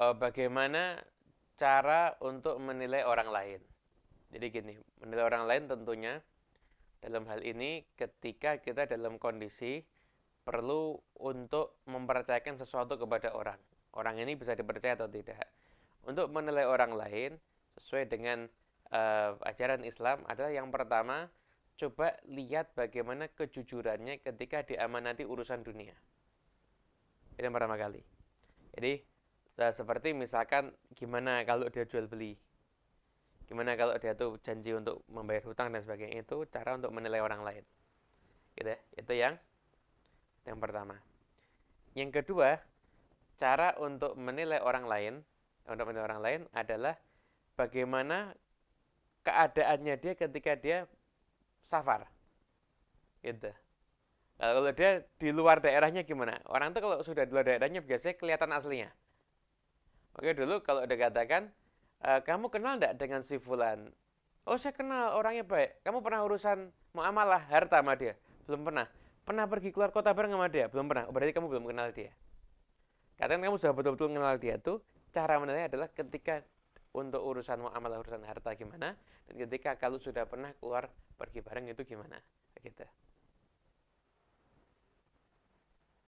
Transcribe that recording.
uh, bagaimana cara untuk menilai orang lain. Jadi gini, menilai orang lain tentunya dalam hal ini ketika kita dalam kondisi perlu untuk mempercayakan sesuatu kepada orang. Orang ini bisa dipercaya atau tidak. Untuk menilai orang lain sesuai dengan uh, ajaran Islam adalah yang pertama coba lihat bagaimana kejujurannya ketika diamanati urusan dunia. Ini yang pertama kali. Jadi Nah, seperti misalkan gimana kalau dia jual beli. Gimana kalau dia tuh janji untuk membayar hutang dan sebagainya itu cara untuk menilai orang lain. Gitu ya. Itu yang yang pertama. Yang kedua, cara untuk menilai orang lain, untuk menilai orang lain adalah bagaimana keadaannya dia ketika dia safar. Gitu. Kalau dia di luar daerahnya gimana? Orang tuh kalau sudah di luar daerahnya biasanya kelihatan aslinya. Oke dulu kalau dikatakan, e, eh, kamu kenal tidak dengan si Fulan? Oh saya kenal, orangnya baik. Kamu pernah urusan muamalah harta sama dia? Belum pernah. Pernah pergi keluar kota bareng sama dia? Belum pernah. Oh, berarti kamu belum kenal dia. Katakan kamu sudah betul-betul kenal dia tuh, cara menilai adalah ketika untuk urusan muamalah urusan harta gimana dan ketika kalau sudah pernah keluar pergi bareng itu gimana gitu.